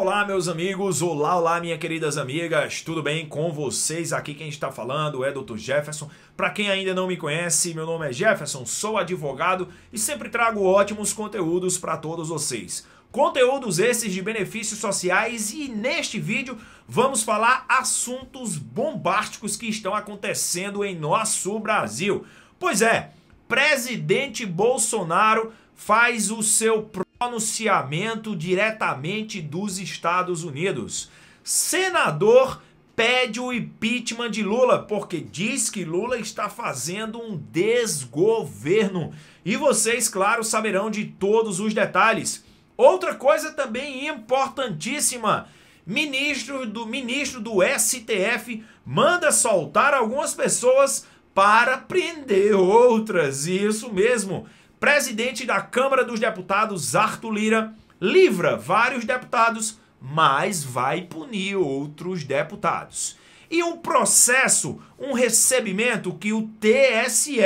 olá, meus amigos, olá, olá, minhas queridas amigas, tudo bem com vocês? Aqui quem está falando é Dr. Jefferson. Para quem ainda não me conhece, meu nome é Jefferson, sou advogado e sempre trago ótimos conteúdos para todos vocês. Conteúdos esses de benefícios sociais e neste vídeo vamos falar assuntos bombásticos que estão acontecendo em nosso Brasil. Pois é, presidente Bolsonaro faz o seu Anunciamento diretamente dos Estados Unidos. Senador pede o impeachment de Lula porque diz que Lula está fazendo um desgoverno. E vocês, claro, saberão de todos os detalhes. Outra coisa também importantíssima: ministro do ministro do STF manda soltar algumas pessoas para prender outras. Isso mesmo. Presidente da Câmara dos Deputados, Arthur Lira, livra vários deputados, mas vai punir outros deputados. E um processo, um recebimento que o TSE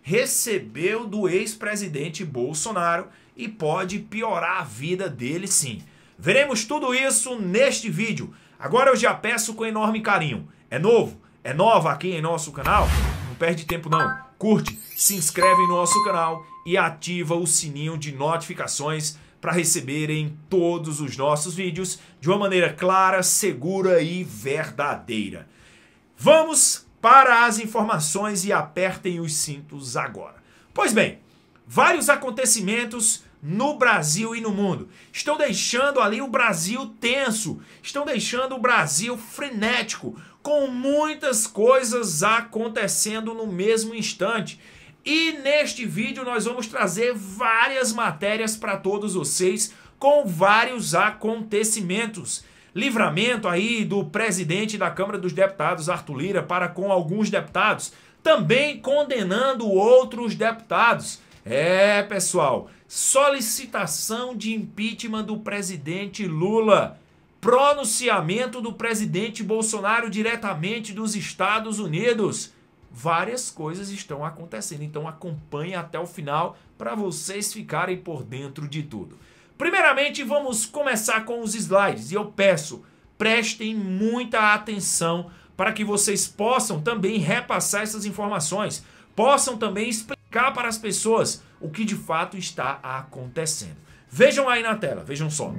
recebeu do ex-presidente Bolsonaro e pode piorar a vida dele sim. Veremos tudo isso neste vídeo. Agora eu já peço com enorme carinho. É novo? É nova aqui em nosso canal? Não perde tempo não. Curte, se inscreve no nosso canal e ativa o sininho de notificações para receberem todos os nossos vídeos de uma maneira clara, segura e verdadeira. Vamos para as informações e apertem os cintos agora. Pois bem, vários acontecimentos no Brasil e no mundo. Estão deixando ali o Brasil tenso, estão deixando o Brasil frenético, com muitas coisas acontecendo no mesmo instante. E neste vídeo nós vamos trazer várias matérias para todos vocês com vários acontecimentos. Livramento aí do presidente da Câmara dos Deputados, Arthur Lira, para com alguns deputados, também condenando outros deputados. É, pessoal, solicitação de impeachment do presidente Lula, pronunciamento do presidente Bolsonaro diretamente dos Estados Unidos várias coisas estão acontecendo. Então acompanhe até o final para vocês ficarem por dentro de tudo. Primeiramente, vamos começar com os slides e eu peço, prestem muita atenção para que vocês possam também repassar essas informações, possam também explicar para as pessoas o que de fato está acontecendo. Vejam aí na tela, vejam só.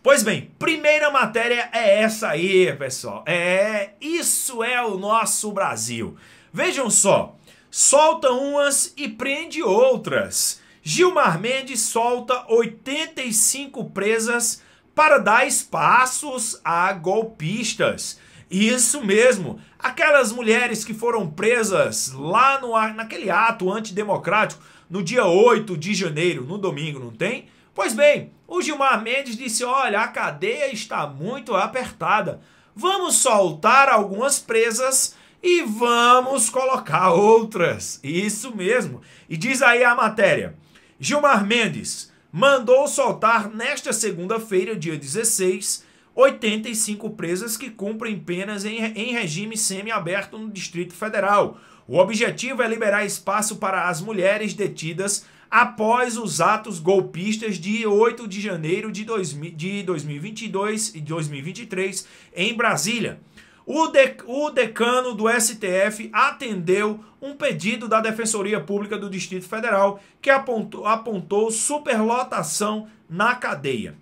Pois bem, primeira matéria é essa aí, pessoal. É, isso é o nosso Brasil. Vejam só, solta umas e prende outras. Gilmar Mendes solta 85 presas para dar espaços a golpistas. Isso mesmo, aquelas mulheres que foram presas lá no naquele ato antidemocrático no dia 8 de janeiro, no domingo, não tem? Pois bem, o Gilmar Mendes disse: "Olha, a cadeia está muito apertada. Vamos soltar algumas presas e vamos colocar outras. Isso mesmo. E diz aí a matéria. Gilmar Mendes mandou soltar nesta segunda-feira, dia 16, 85 presas que cumprem penas em, em regime semiaberto no Distrito Federal. O objetivo é liberar espaço para as mulheres detidas após os atos golpistas de 8 de janeiro de, de 2022 e 2023 em Brasília. O, de, o, decano do STF atendeu um pedido da Defensoria Pública do Distrito Federal que apontou, apontou superlotação na cadeia.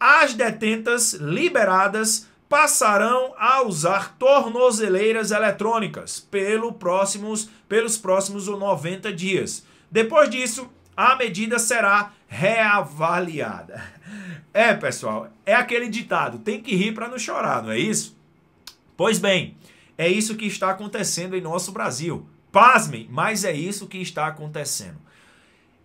As detentas liberadas passarão a usar tornozeleiras eletrônicas pelo próximos, pelos próximos 90 dias. Depois disso, a medida será reavaliada. É, pessoal, é aquele ditado: tem que rir para não chorar, não é isso? Pois bem, é isso que está acontecendo em nosso Brasil. Pasmem, mas é isso que está acontecendo.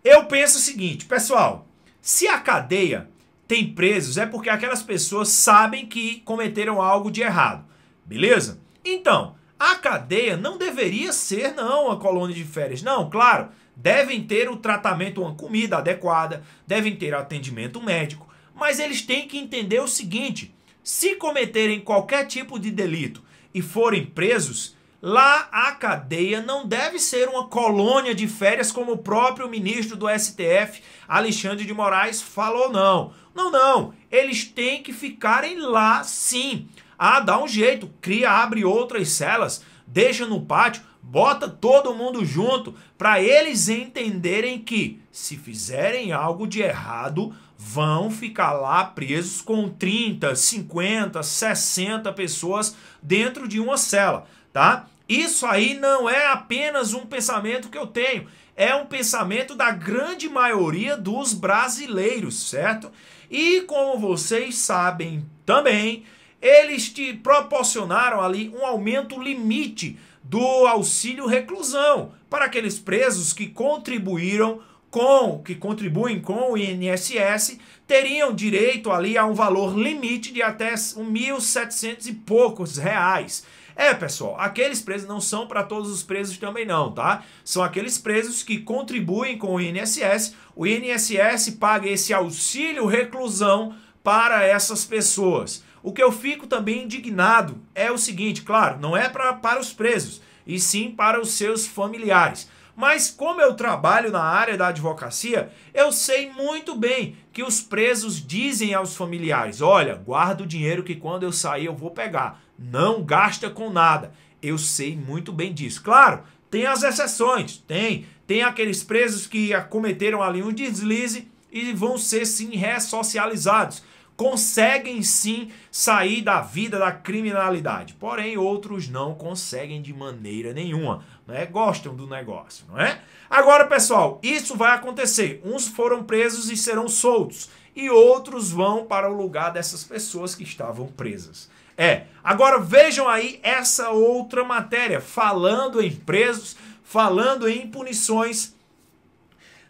Eu penso o seguinte, pessoal, se a cadeia tem presos é porque aquelas pessoas sabem que cometeram algo de errado, beleza? Então, a cadeia não deveria ser não a colônia de férias, não, claro, devem ter o tratamento, uma comida adequada, devem ter atendimento médico, mas eles têm que entender o seguinte, se cometerem qualquer tipo de delito e forem presos, lá a cadeia não deve ser uma colônia de férias como o próprio ministro do STF, Alexandre de Moraes, falou não. Não, não, eles têm que ficarem lá sim. Ah, dá um jeito, cria, abre outras celas, deixa no pátio, bota todo mundo junto para eles entenderem que se fizerem algo de errado, vão ficar lá presos com 30, 50, 60 pessoas dentro de uma cela, tá? Isso aí não é apenas um pensamento que eu tenho, é um pensamento da grande maioria dos brasileiros, certo? E como vocês sabem também, eles te proporcionaram ali um aumento limite do auxílio reclusão para aqueles presos que contribuíram com que contribuem com o INSS teriam direito ali a um valor limite de até 1.700 e poucos reais. É, pessoal, aqueles presos não são para todos os presos também não, tá? São aqueles presos que contribuem com o INSS. O INSS paga esse auxílio reclusão para essas pessoas. O que eu fico também indignado é o seguinte, claro, não é pra, para os presos, e sim para os seus familiares. Mas como eu trabalho na área da advocacia, eu sei muito bem que os presos dizem aos familiares: "Olha, guarda o dinheiro que quando eu sair eu vou pegar. Não gasta com nada". Eu sei muito bem disso. Claro, tem as exceções, tem, tem aqueles presos que cometeram ali um deslize e vão ser sim ressocializados conseguem sim sair da vida da criminalidade, porém outros não conseguem de maneira nenhuma, né? Gostam do negócio, não é? Agora, pessoal, isso vai acontecer. Uns foram presos e serão soltos, e outros vão para o lugar dessas pessoas que estavam presas. É. Agora vejam aí essa outra matéria falando em presos, falando em punições.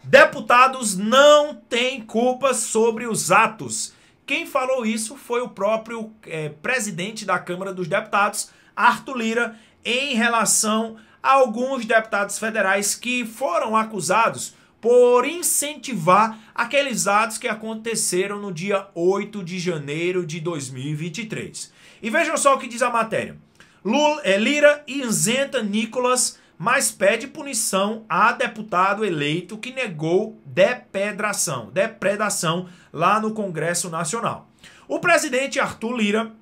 Deputados não têm culpa sobre os atos quem falou isso foi o próprio é, presidente da Câmara dos Deputados, Arthur Lira, em relação a alguns deputados federais que foram acusados por incentivar aqueles atos que aconteceram no dia 8 de janeiro de 2023. E vejam só o que diz a matéria. Lula, é, eh, Lira isenta Nicolas mas pede punição a deputado eleito que negou depredação, depredação lá no Congresso Nacional. O presidente Arthur Lira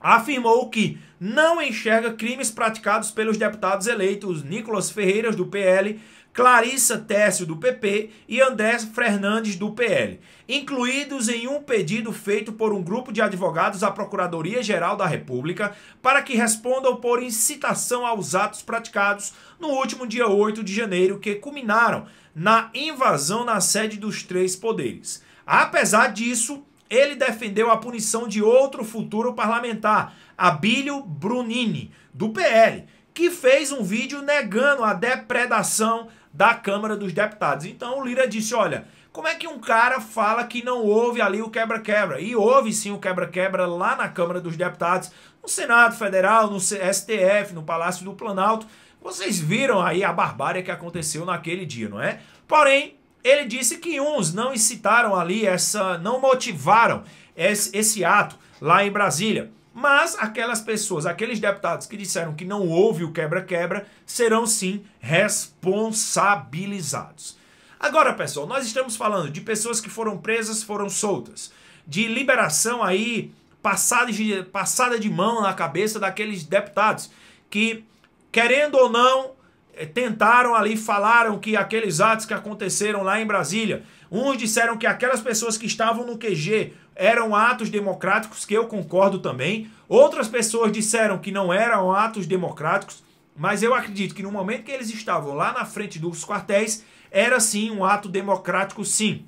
afirmou que não enxerga crimes praticados pelos deputados eleitos Nicolas Ferreiras, do PL, Clarissa Tércio, do PP, e André Fernandes, do PL, incluídos em um pedido feito por um grupo de advogados à Procuradoria-Geral da República para que respondam por incitação aos atos praticados no último dia 8 de janeiro, que culminaram na invasão na sede dos três poderes. Apesar disso, ele defendeu a punição de outro futuro parlamentar, Abílio Brunini, do PL, que fez um vídeo negando a depredação da Câmara dos Deputados. Então o Lira disse: olha, como é que um cara fala que não houve ali o quebra-quebra? E houve sim o quebra-quebra lá na Câmara dos Deputados, no Senado Federal, no STF, no Palácio do Planalto. Vocês viram aí a barbárie que aconteceu naquele dia, não é? Porém, ele disse que uns não incitaram ali essa, não motivaram esse, esse ato lá em Brasília. Mas aquelas pessoas, aqueles deputados que disseram que não houve o quebra-quebra, serão sim responsabilizados. Agora, pessoal, nós estamos falando de pessoas que foram presas, foram soltas, de liberação aí passada de, passada de mão na cabeça daqueles deputados que, querendo ou não, eh, tentaram ali, falaram que aqueles atos que aconteceram lá em Brasília, uns disseram que aquelas pessoas que estavam no QG eram atos democráticos, que eu concordo também. Outras pessoas disseram que não eram atos democráticos, mas eu acredito que no momento que eles estavam lá na frente dos quartéis, era sim um ato democrático, sim.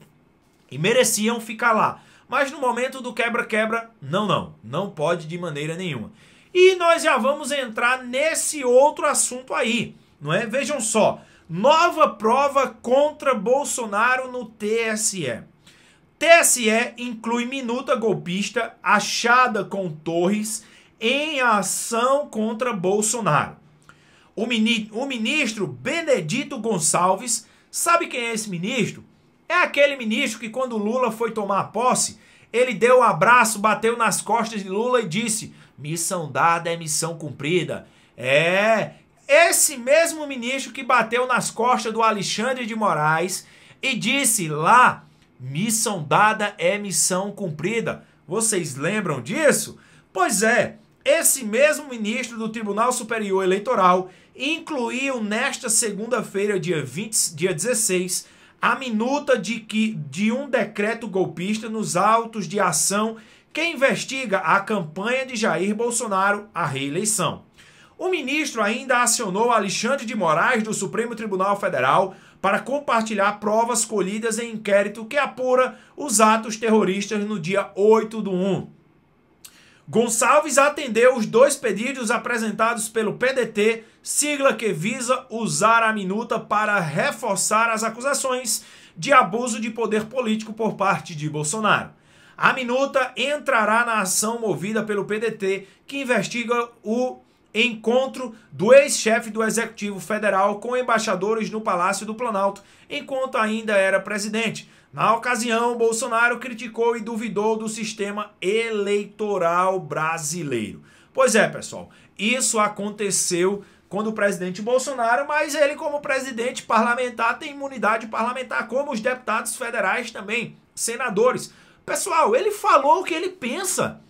E mereciam ficar lá. Mas no momento do quebra-quebra, não, não. Não pode de maneira nenhuma. E nós já vamos entrar nesse outro assunto aí não é? Vejam só, nova prova contra Bolsonaro no TSE. TSE inclui minuta golpista achada com Torres em ação contra Bolsonaro. O, mini o ministro Benedito Gonçalves, sabe quem é esse ministro? É aquele ministro que, quando Lula foi tomar posse, ele deu um abraço, bateu nas costas de Lula e disse: missão dada é missão cumprida. É, esse mesmo ministro que bateu nas costas do Alexandre de Moraes e disse lá: missão dada é missão cumprida. Vocês lembram disso? Pois é, esse mesmo ministro do Tribunal Superior Eleitoral incluiu nesta segunda-feira, dia, dia 16, a minuta de, que, de um decreto golpista nos autos de ação que investiga a campanha de Jair Bolsonaro à reeleição. O ministro ainda acionou Alexandre de Moraes do Supremo Tribunal Federal para compartilhar provas colhidas em inquérito que apura os atos terroristas no dia 8 do 1. Gonçalves atendeu os dois pedidos apresentados pelo PDT, sigla que visa usar a minuta para reforçar as acusações de abuso de poder político por parte de Bolsonaro. A minuta entrará na ação movida pelo PDT, que investiga o Encontro do ex-chefe do Executivo Federal com embaixadores no Palácio do Planalto, enquanto ainda era presidente. Na ocasião, Bolsonaro criticou e duvidou do sistema eleitoral brasileiro. Pois é, pessoal, isso aconteceu quando o presidente Bolsonaro, mas ele, como presidente parlamentar, tem imunidade parlamentar, como os deputados federais também, senadores. Pessoal, ele falou o que ele pensa.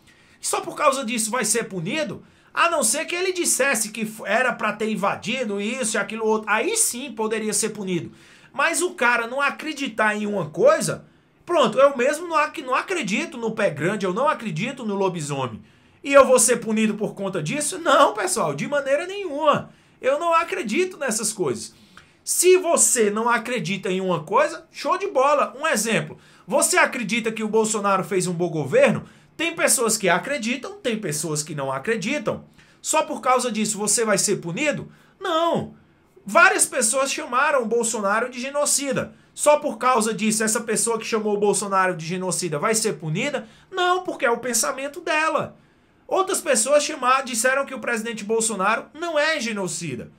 Só por causa disso vai ser punido? A não ser que ele dissesse que era para ter invadido isso e aquilo outro. Aí sim poderia ser punido. Mas o cara não acreditar em uma coisa. Pronto, eu mesmo não, não acredito no pé grande, eu não acredito no lobisomem. E eu vou ser punido por conta disso? Não, pessoal, de maneira nenhuma. Eu não acredito nessas coisas. Se você não acredita em uma coisa, show de bola. Um exemplo. Você acredita que o Bolsonaro fez um bom governo? Tem pessoas que acreditam, tem pessoas que não acreditam. Só por causa disso você vai ser punido? Não. Várias pessoas chamaram o Bolsonaro de genocida. Só por causa disso essa pessoa que chamou o Bolsonaro de genocida vai ser punida? Não, porque é o pensamento dela. Outras pessoas chamaram, disseram que o presidente Bolsonaro não é genocida.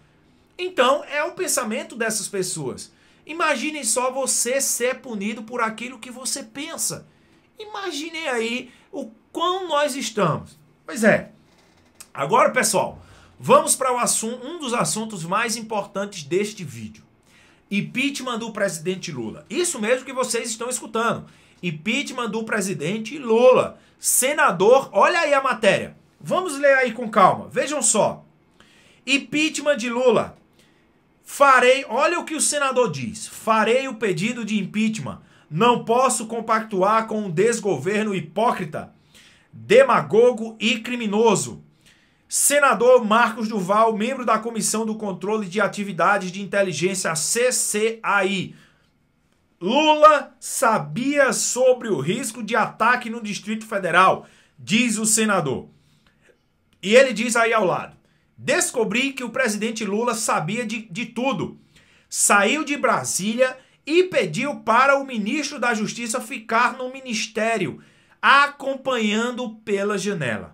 Então, é o pensamento dessas pessoas. Imaginem só você ser punido por aquilo que você pensa. Imagine aí o quão nós estamos. Pois é. Agora, pessoal, vamos para o assunto, um dos assuntos mais importantes deste vídeo. Impeachment do presidente Lula. Isso mesmo que vocês estão escutando. Impeachment do presidente Lula. Senador, olha aí a matéria. Vamos ler aí com calma. Vejam só. Impeachment de Lula. Farei, olha o que o senador diz. Farei o pedido de impeachment não posso compactuar com um desgoverno hipócrita, demagogo e criminoso. Senador Marcos Duval, membro da Comissão do Controle de Atividades de Inteligência CCAI. Lula sabia sobre o risco de ataque no Distrito Federal, diz o senador. E ele diz aí ao lado: descobri que o presidente Lula sabia de, de tudo. Saiu de Brasília e pediu para o ministro da Justiça ficar no ministério, acompanhando pela janela.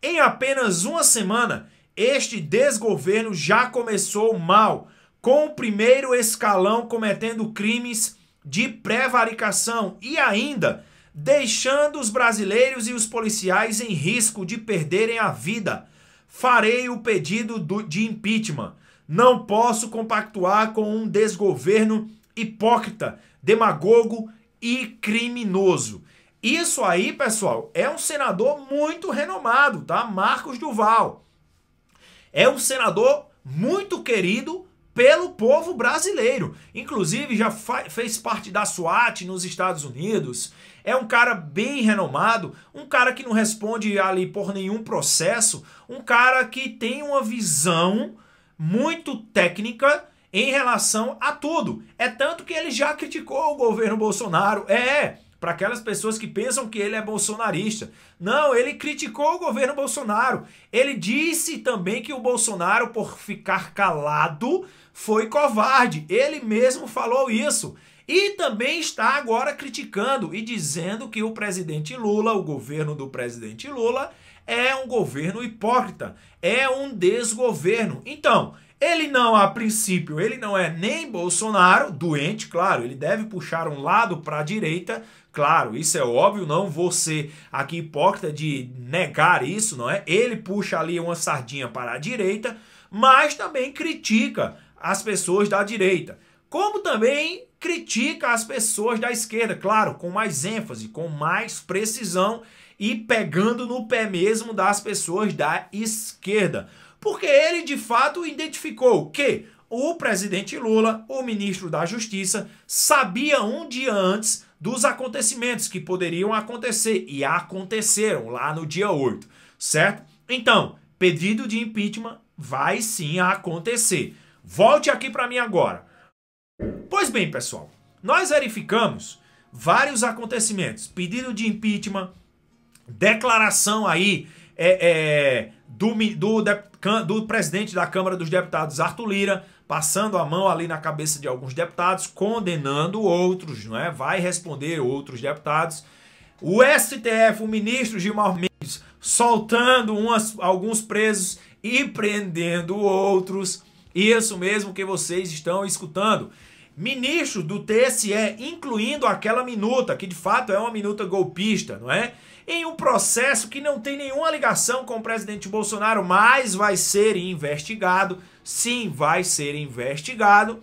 Em apenas uma semana, este desgoverno já começou mal, com o primeiro escalão cometendo crimes de prevaricação e ainda deixando os brasileiros e os policiais em risco de perderem a vida. Farei o pedido do, de impeachment. Não posso compactuar com um desgoverno hipócrita, demagogo e criminoso. Isso aí, pessoal, é um senador muito renomado, tá? Marcos Duval. É um senador muito querido pelo povo brasileiro. Inclusive, já fez parte da SWAT nos Estados Unidos. É um cara bem renomado, um cara que não responde ali por nenhum processo, um cara que tem uma visão muito técnica em relação a tudo. É tanto que ele já criticou o governo Bolsonaro. É, é para aquelas pessoas que pensam que ele é bolsonarista. Não, ele criticou o governo Bolsonaro. Ele disse também que o Bolsonaro, por ficar calado, foi covarde. Ele mesmo falou isso. E também está agora criticando e dizendo que o presidente Lula, o governo do presidente Lula, é um governo hipócrita, é um desgoverno. Então, ele não, a princípio, ele não é nem Bolsonaro, doente, claro, ele deve puxar um lado para a direita, claro, isso é óbvio, não vou ser aqui hipócrita de negar isso, não é? Ele puxa ali uma sardinha para a direita, mas também critica as pessoas da direita. Como também critica as pessoas da esquerda, claro, com mais ênfase, com mais precisão e pegando no pé mesmo das pessoas da esquerda. Porque ele de fato identificou que o presidente Lula, o ministro da Justiça, sabia um dia antes dos acontecimentos que poderiam acontecer e aconteceram lá no dia 8, certo? Então, pedido de impeachment vai sim acontecer. Volte aqui para mim agora. Pois bem, pessoal, nós verificamos vários acontecimentos: pedido de impeachment, declaração aí é, é, do, do, do presidente da Câmara dos Deputados, Arthur Lira, passando a mão ali na cabeça de alguns deputados, condenando outros, não é? vai responder outros deputados. O STF, o ministro Gilmar Mendes, soltando umas, alguns presos e prendendo outros. Isso mesmo que vocês estão escutando. Ministro do TSE, incluindo aquela minuta, que de fato é uma minuta golpista, não é? em um processo que não tem nenhuma ligação com o presidente Bolsonaro, mas vai ser investigado. Sim, vai ser investigado.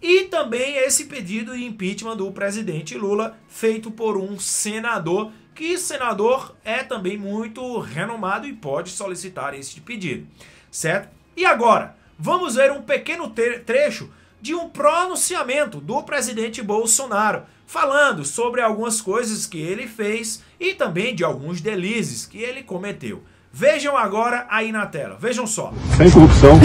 E também esse pedido de impeachment do presidente Lula, feito por um senador, que senador é também muito renomado e pode solicitar esse pedido, certo? E agora, vamos ver um pequeno trecho de um pronunciamento do presidente Bolsonaro falando sobre algumas coisas que ele fez e também de alguns delizes que ele cometeu. Vejam agora aí na tela, vejam só. Sem corrupção,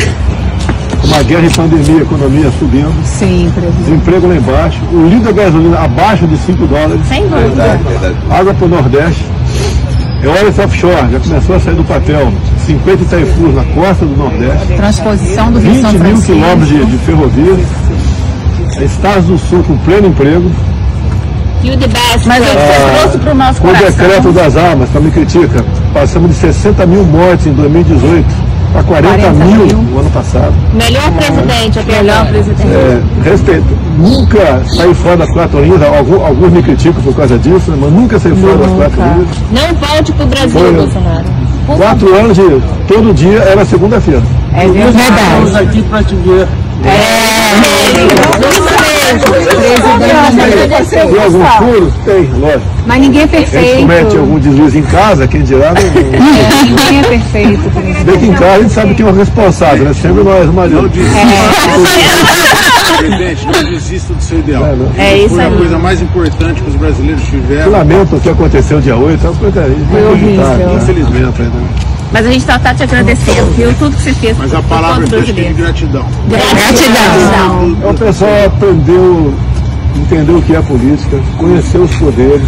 uma guerra e pandemia, economia subindo. Sempre. Desemprego lá embaixo, o líder gasolina abaixo de 5 dólares. Sem dúvida. Verdade, verdade. Água para o Nordeste. É óleo offshore, já começou a sair do papel. 50 taifus na costa do Nordeste. Transposição do Rio 20 mil quilômetros de, de ferrovia. Estados do Sul com pleno emprego. E o best. Mas o que você trouxe para o nosso coração. O decreto das armas, também tá critica. Passamos de 60 mil mortes em 2018 para 40, 40 mil, mil, no ano passado. Melhor presidente, é aquele melhor presidente. É, respeito. Nunca saí fora das quatro linhas, alguns, alguns me criticam por causa disso, mas nunca saí fora nunca. das quatro linhas. Não volte para o Brasil, Foi, Bolsonaro. quatro anos de todo dia era segunda-feira. É verdade. Estamos aqui para te ver. É, é. é. É tem algum furos? Tem, lógico. Mas ninguém é perfeito. Se comete algum deslize em casa, quem dirá, né? Ninguém é perfeito. Bem que em casa a gente sabe que é o responsável, né? Sempre nós, o marido. É. Presidente, não desista do seu ideal. É, é isso Foi a coisa mais importante que os brasileiros tiveram. Lamento o que aconteceu dia 8, é uma coisa né? infelizmente ainda. Né? Mas a gente só está te agradecendo, viu? Tudo que você fez. Mas a palavra é gratidão. Gratidão. Então, o pessoal aprendeu entendeu o que é política, conheceu os poderes.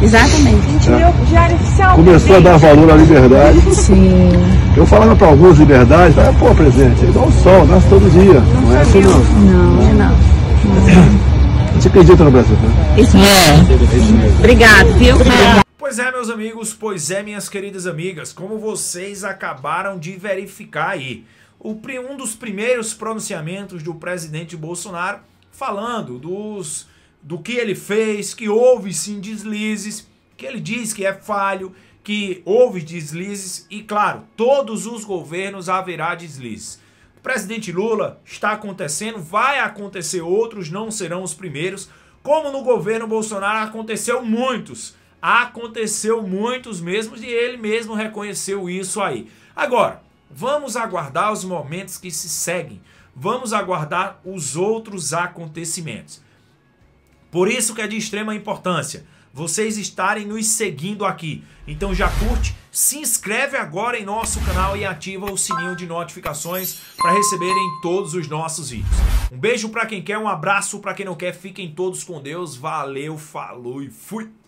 Exatamente. A é. gente é. leu Diário Oficial. Começou a dar valor à liberdade. Sim. Eu falava para alguns liberdade, ah, pô, presidente, é igual o sol, nasce todo dia. Não, não é assim não. Não, é não. Você acredita no Brasil, né? Isso É. Obrigado, viu? Obrigado. Pois é, meus amigos, pois é, minhas queridas amigas, como vocês acabaram de verificar aí, o, um dos primeiros pronunciamentos do presidente Bolsonaro falando dos, do que ele fez, que houve sim deslizes, que ele diz que é falho, que houve deslizes e, claro, todos os governos haverá deslizes. O presidente Lula está acontecendo, vai acontecer outros, não serão os primeiros, como no governo Bolsonaro aconteceu muitos. Aconteceu muitos mesmos e ele mesmo reconheceu isso aí. Agora, vamos aguardar os momentos que se seguem. Vamos aguardar os outros acontecimentos. Por isso que é de extrema importância vocês estarem nos seguindo aqui. Então já curte, se inscreve agora em nosso canal e ativa o sininho de notificações para receberem todos os nossos vídeos. Um beijo para quem quer, um abraço para quem não quer. Fiquem todos com Deus. Valeu, falou e fui.